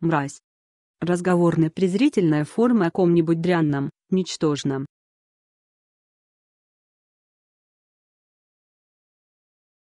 мразь. Разговорная презрительная форма о ком-нибудь дрянном, ничтожном,